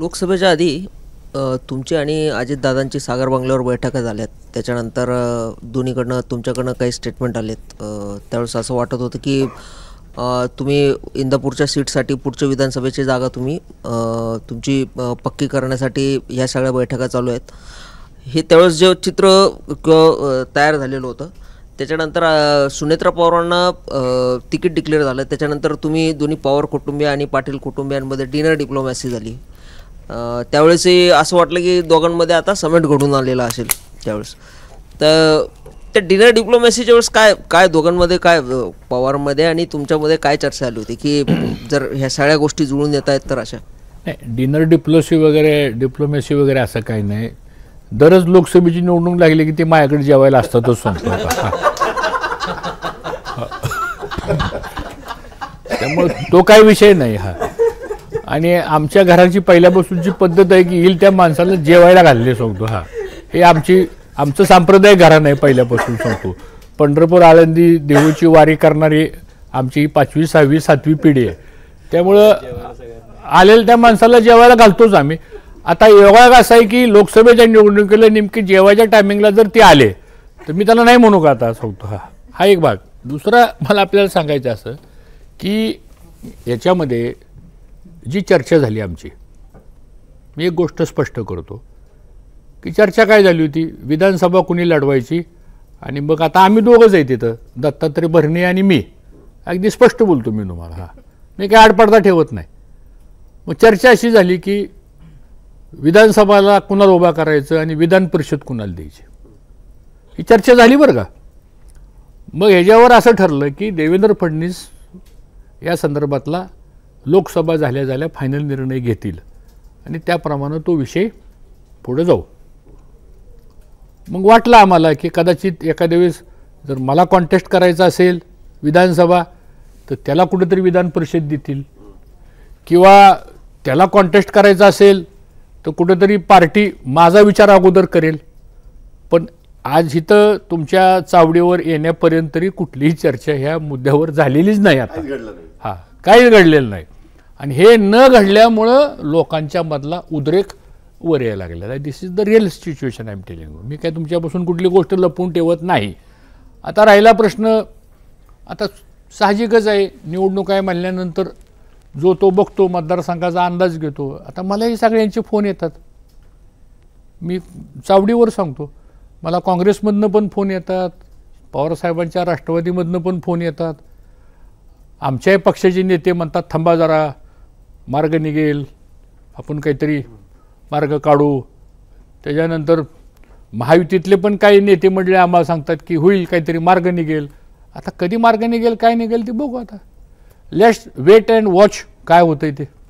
लोकसभेच्या आधी तुमची आणि अजितदादांची सागर बंगल्यावर बैठका झाल्यात त्याच्यानंतर दोन्हीकडनं तुमच्याकडनं काही स्टेटमेंट आलेत त्यावेळेस असं वाटत होतं की तुम्ही इंदापूरच्या सीटसाठी पुढच्या विधानसभेची जागा तुम्ही तुमची पक्की करण्यासाठी ह्या सगळ्या बैठका चालू आहेत हे त्यावेळेस जे चित्र तयार झालेलं होतं त्याच्यानंतर सुनेत्रा पवारांना तिकीट डिक्लेअर झालं त्याच्यानंतर तुम्ही दोन्ही पवार कुटुंबीय आणि पाटील कुटुंबियांमध्ये डिनर डिप्लोमॅसी झाली त्यावेळेस असं वाटलं की दोघांमध्ये आता समेट घडून आलेला असेल त्यावेळेस तर त्या डिनर डिप्लोमॅसीच्या वेळेस काय काय दोघांमध्ये काय पवारमध्ये आणि तुमच्यामध्ये काय चर्चा आली होती की जर ह्या सगळ्या गोष्टी जुळून येत आहेत तर अशा नाही डिनर डिप्लोसी वगैरे डिप्लोमॅसी वगैरे असं काही नाही दरच लोकसभेची निवडणूक लागली की ते माझ्याकडे जेवायला असतातच सांगतो त्यामुळे तो काय विषय नाही हा आणि आमच्या घराची पहिल्यापासूनची पद्धत आहे की येईल त्या माणसाला जेवायला घालले सांगतो हा हे आमची आमचं सांप्रदायिक घरा नाही पहिल्यापासून सांगतो पंढरपूर आळंदी देहूची वारी करणारी आमची पाचवी सहावी सातवी पिढी आहे त्यामुळं आलेल्या त्या माणसाला जेवायला घालतोच आम्ही आता एवढा असा आहे की लोकसभेच्या निवडणुकीला नेमकी जेवायच्या टायमिंगला जर ते आले तर मी त्याला नाही म्हणू का आता सांगतो हा हा एक भाग दुसरा मला आपल्याला सांगायचं असं की याच्यामध्ये जी चर्चा झाली आमची मी एक गोष्ट स्पष्ट करतो की चर्चा काय झाली होती विधानसभा कुणी लढवायची आणि मग आता आम्ही दोघंच आहे तिथं दत्तात्रय भरणे आणि मी अगदी स्पष्ट बोलतो मी तुम्हाला हां मी काय आडपडदा ठेवत नाही मग चर्चा अशी झाली की विधानसभाला कुणाला उभा करायचं आणि विधान परिषद कुणाला द्यायची ही चर्चा झाली बरं का मग ह्याच्यावर असं ठरलं की देवेंद्र फडणवीस या संदर्भातला लोकसभा झाल्या झाल्या फायनल निर्णय घेतील आणि त्याप्रमाणे तो विषय पुढे जाऊ मग वाटलं आम्हाला की कदाचित एखाद्या वेळेस जर मला कॉन्टेस्ट करायचा असेल विधानसभा तर त्याला कुठेतरी विधान परिषद देतील किंवा त्याला कॉन्टेस्ट करायचा असेल तर कुठेतरी पार्टी माझा विचार अगोदर करेल पण आज इथं तुमच्या चावडीवर येण्यापर्यंत तरी कुठलीही चर्चा ह्या मुद्द्यावर झालेलीच नाही आता काहीच घडलेलं नाही आणि हे न घडल्यामुळं लोकांच्या मधला उद्रेक वर यायला लागलेला this is the real situation I am telling मी काय तुमच्यापासून कुठली गोष्ट लपवून ठेवत नाही आता राहिला प्रश्न आता साहजिकच आहे निवडणूक आहे म्हणल्यानंतर जो तो बघतो मतदारसंघाचा अंदाज घेतो आता मलाही सगळ्यांचे फोन येतात मी चावडीवर सांगतो मला काँग्रेसमधनं पण फोन येतात पवारसाहेबांच्या राष्ट्रवादीमधनं पण फोन येतात आमच्याही पक्षाचे नेते म्हणतात थांबा जरा मार्ग निघेल आपण काहीतरी मार्ग काढू त्याच्यानंतर महायुतीतले पण काही नेते म्हटले आम्हाला सांगतात की होईल काहीतरी मार्ग निघेल आता कधी मार्ग निघेल काय निघेल ते बघू आता लेट्स वेट अँड वॉच काय होतं ते